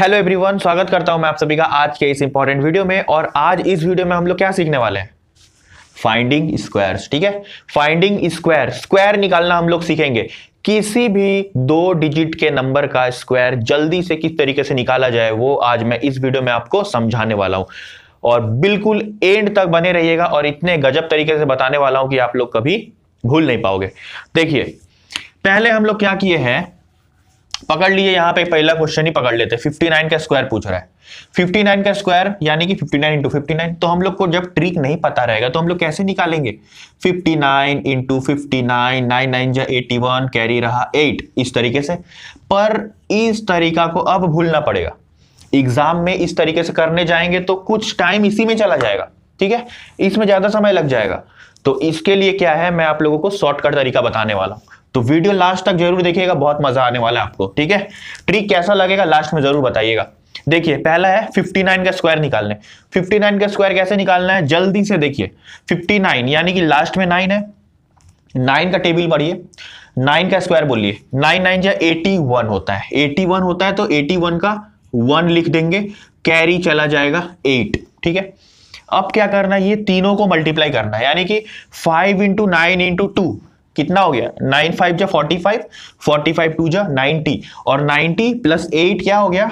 hello everyone स्वागत करता हूं मैं आप सभी का आज के इस इंपॉर्टेंट वीडियो में और आज इस वीडियो में हम लोग क्या सीखने वाले हैं फाइंडिंग स्क्वायर्स ठीक है फाइंडिंग स्क्वायर स्क्वायर निकालना हम लोग सीखेंगे किसी भी दो डिजिट के नंबर का स्क्वायर जल्दी से किस तरीके से निकाला जाए वो आज मैं इस वीडियो में आपको समझाने वाला हूं और बिल्कुल एंड तक बने रहिएगा और इतने गजब तरीके से बताने वाला हूं कि आप लोग कभी भूल नहीं पाओगे देखिए पहले हम लोग क्या किए हैं पकड़ लिए यहाँ पे पहला क्वेश्चन ही पकड़ लेते हैं 59 का स्क्वायर पूछ रहा है 59 का स्क्वायर यानी कि 59 नाइन इंटू तो हम लोग को जब ट्रिक नहीं पता रहेगा तो हम लोग कैसे निकालेंगे 59 nine into fifty nine nine carry रहा 8 इस तरीके से पर इस तरीका को अब भूलना पड़ेगा एग्जाम में इस तरीके से करने जाएंगे तो कुछ टाइम इसी में चला जाएगा ठीक है इसमें ज़्यादा समय लग जाएगा तो इसके लिए क्या है मैं आप लोगों को शॉर्टकट तरीका बताने वाला हूँ तो वीडियो लास्ट तक जरूर देखिएगा बहुत मजा आने वाला है आपको ठीक है ट्रिक कैसा लगेगा लास्ट में जरूर बताइएगा देखिए पहला है 59 का स्क्वायर निकालने 59 का स्क्वायर कैसे निकालना है जल्दी से देखिए 59 यानी कि लास्ट में 9 है 9 का टेबल पढ़िए 9 का स्क्वायर बोलिए 9 नाइन जो एटी वन होता है 81 होता है तो 81 का 1 लिख देंगे कैरी चला जाएगा 8 ठीक है अब क्या करना है ये तीनों को मल्टीप्लाई करना है यानी कि five into nine into two कितना हो गया नाइन फाइव जो forty five forty five two जो नाइनटी और नाइनटी प्लस एट क्या हो गया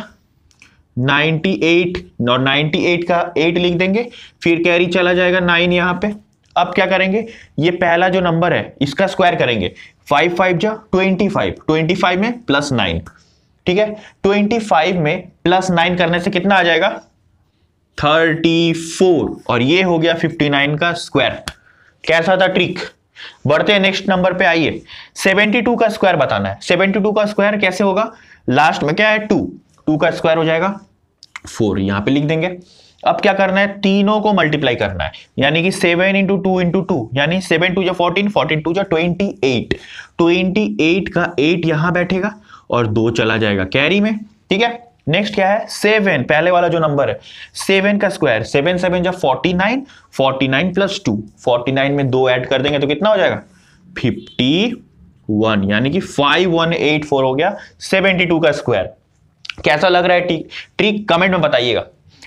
नाइनटी एट और नाइनटी एट का एट लिख देंगे फिर कैरी चला जाएगा नाइन यहाँ पे अब क्या करेंगे ये पहला जो नंबर है इसका स्क्वायर करेंगे फाइव फाइव जो ट्वेंटी फाइव ट्वेंटी फाइव में प्लस नाइन ठीक है ट्वेंटी फाइव में प्लस नाइन करने से कितना आ जाएगा थर्टी फोर और ये हो गया फिफ्टी नाइन का स्क्वायर कैसा था ट्रिक बढ़ते हैं नेक्स्ट नंबर पे आइए 72 का स्क्वायर बताना है 72 का स्क्वायर कैसे होगा लास्ट में क्या है टू टू का स्क्वायर हो जाएगा फोर यहां पे लिख देंगे अब क्या करना है तीनों को मल्टीप्लाई करना है यानी कि seven into two into two यानी सेवन टू जो फोर्टीन फोर्टीन टू जो ट्वेंटी एट ट्वेंटी एट का एट यहां बैठेगा और दो चला जाएगा कैरी में ठीक है नेक्स्ट क्या है सेवन पहले वाला जो नंबर है सेवन का स्क्वायर सेवन सेवन जब forty nine forty nine plus two forty nine में दो ऐड कर देंगे तो कितना हो जाएगा फिफ्टी वन यानी कि फाइव वन एट फोर हो गया सेवेंटी टू का स्क्वायर कैसा लग रहा है ट्रिक ट्रिक कमेंट में बताइएगा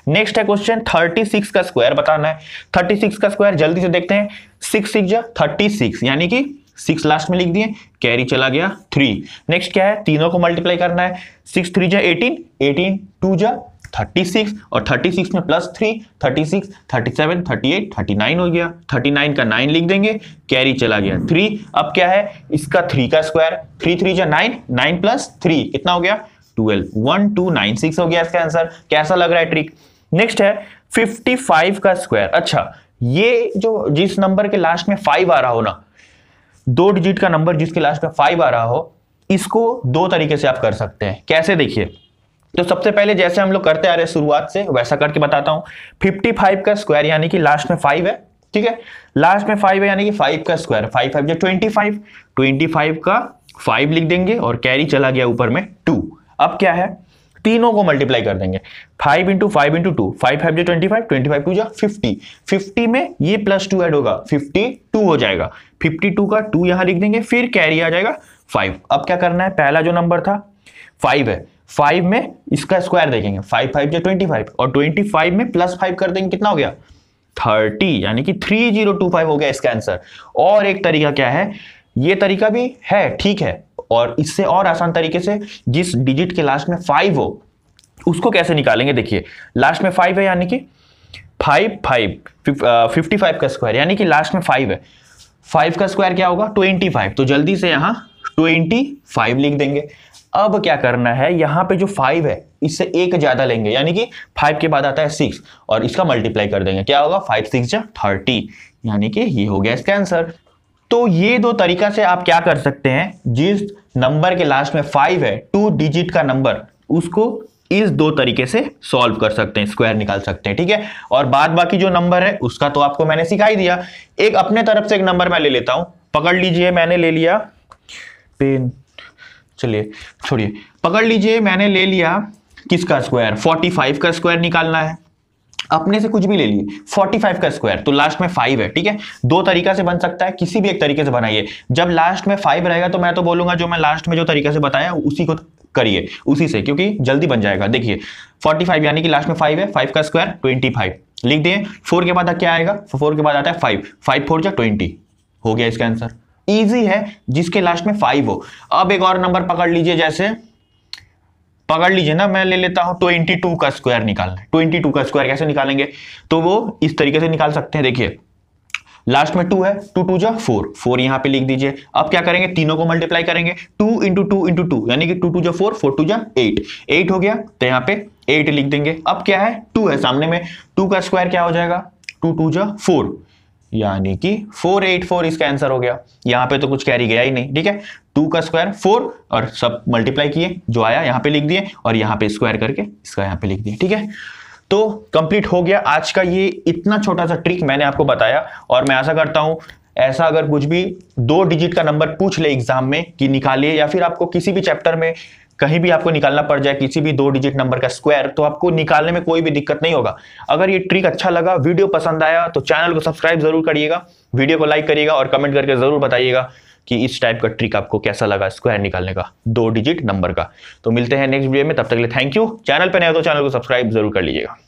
नेक्स्ट है क्वेश्चन थर्टी सिक्स का स्क्वायर बताना है थर्टी सिक्स का स्क्वायर जल्दी से देखते हैं सिक्स सिक्स जा थर्टी सिक्स यानी कि सिक्स लास्ट में लिख दिए कैरी चला गया थ्री नेक्स्ट क्या है तीनों को मल्टीप्लाई करना है सिक्स थ्री जा एटीन एटीन टू जा थर्टी सिक्स और थर्टी सिक्स में plus three thirty six thirty seven thirty eight thirty nine हो गया थर्टी नाइन का नाइन लिख देंगे कैरी चला गया थ्री अब क्या है इसका थ्री का स्क्वायर थ्री थ्री जा नाइन नाइन प्लस थ्री कितना हो गया twelve one two nine six हो गया इसका आंसर कैसा लग रहा है ट्रिक नेक्स्ट है फिफ्टी फाइव का स्क्वायर अच्छा ये जो जिस नंबर के लास्ट में फाइव आ रहा हो ना दो डिजिट का नंबर जिसके लास्ट में फाइव आ रहा हो इसको दो तरीके से आप कर सकते हैं कैसे देखिए तो सबसे पहले जैसे हम लोग करते आ रहे हैं शुरुआत से वैसा करके बताता हूं 55 का स्क्वायर यानी कि लास्ट में फाइव है ठीक है लास्ट में फाइव है यानी कि फाइव का स्क्वायर फाइव फाइव जो ट्वेंटी फाइव ट्वेंटी फाइव का फाइव लिख देंगे और कैरी चला गया ऊपर में टू अब क्या है तीनों को मल्टीप्लाई कर देंगे five into five into two five five जो twenty five twenty five two जो फिफ्टी फिफ्टी में ये प्लस टू एड होगा फिफ्टी टू हो जाएगा फिफ्टी टू का टू यहां लिख देंगे फिर कैरी आ जाएगा फाइव अब क्या करना है पहला जो नंबर था फाइव है फाइव में इसका स्क्वायर देखेंगे फाइव फाइव जो ट्वेंटी फाइव और ट्वेंटी फाइव में प्लस फाइव कर देंगे कितना हो गया थर्टी यानी कि थ्री जीरो टू फाइव हो गया इसका आंसर और एक तरीका क्या है ये तरीका भी है ठीक है और इससे और आसान तरीके से जिस डिजिट के लास्ट में फाइव हो उसको कैसे निकालेंगे देखिए लास्ट में फाइव है यानी कि फाइव फाइव फिफ्टी फाइव का स्क्वायर यानी कि लास्ट में फाइव है फाइव का स्क्वायर क्या होगा ट्वेंटी फाइव तो जल्दी से यहाँ ट्वेंटी फाइव लिख देंगे अब क्या करना है यहाँ पे जो फाइव है इससे एक ज़्यादा लेंगे यानी कि फाइव के बाद आता है सिक्स और इसका मल्टीप्लाई कर देंगे क्या होगा फाइव सिक्स या थर्टी यानी कि ये हो गया इसका आंसर तो ये दो तरीका से आप क्या कर सकते हैं जिस नंबर के लास्ट में फाइव है टू डिजिट का नंबर उसको इस दो तरीके से सॉल्व कर सकते हैं स्क्वायर निकाल सकते हैं ठीक है और बाद बाकी जो नंबर है उसका तो आपको मैंने सिखाई दिया एक अपने तरफ से एक नंबर मैं ले लेता हूं पकड़ लीजिए मैंने ले लिया पेन चलिए छोड़िए पकड़ लीजिए मैंने ले लिया किसका स्क्वायर 45 का स्क्वायर निकालना है अपने से कुछ भी ले लिए 45 का स्क्वायर तो लास्ट में फाइव है ठीक है दो तरीका से बन सकता है किसी भी एक तरीके से बनाइए जब लास्ट में फाइव रहेगा तो मैं तो बोलूंगा जो मैं लास्ट में जो तरीके से बताया उसी को करिए उसी से क्योंकि जल्दी बन जाएगा देखिए 45 यानी कि लास्ट में फाइव है फाइव का स्क्वायर 25 लिख दिए फोर के बाद क्या आएगा फोर के बाद आता है फाइव फाइव फोर जा ट्वेंटी हो गया इसका आंसर ईजी है जिसके लास्ट में फाइव हो अब एक और नंबर पकड़ लीजिए जैसे पकड़ लीजिए ना मैं ले लेता हूं ट्वेंटी टू का स्क्वायर निकालना ट्वेंटी टू का स्क्वायर कैसे निकालेंगे तो वो इस तरीके से निकाल सकते हैं देखिए लास्ट में टू है टू टू जा फोर फोर यहां पे लिख दीजिए अब क्या करेंगे तीनों को मल्टीप्लाई करेंगे two into two into two यानी कि टू टू जा फोर फोर टू जा एट एट हो गया तो यहाँ पे एट लिख देंगे अब क्या है टू है सामने में टू का स्क्वायर क्या हो जाएगा टू टू जा फोर यानी कि फोर एट फोर इसका आंसर हो गया यहाँ पे तो कुछ कैरी गया ही नहीं ठीक है टू का स्क्वायर फोर और सब मल्टीप्लाई किए जो आया यहाँ पे लिख दिए और यहाँ पे स्क्वायर करके इसका यहाँ पे लिख दिए ठीक है तो कंप्लीट हो गया आज का ये इतना छोटा सा ट्रिक मैंने आपको बताया और मैं आशा करता हूं ऐसा अगर कुछ भी दो डिजिट का नंबर पूछ ले एग्जाम में कि निकालिए या फिर आपको किसी भी चैप्टर में कहीं भी आपको निकालना पड़ जाए किसी भी दो डिजिट नंबर का स्क्वायर तो आपको निकालने में कोई भी दिक्कत नहीं होगा अगर ये ट्रिक अच्छा लगा वीडियो पसंद आया तो चैनल को सब्सक्राइब जरूर करिएगा वीडियो को लाइक करिएगा और कमेंट करके जरूर बताइएगा कि इस टाइप का ट्रिक आपको कैसा लगा स्क्वायर निकालने का दो डिजिट नंबर का तो मिलते हैं नेक्स्ट वीडियो में तब तक के लिए थैंक यू चैनल पर नया तो चैनल को सब्सक्राइब जरूर कर लीजिएगा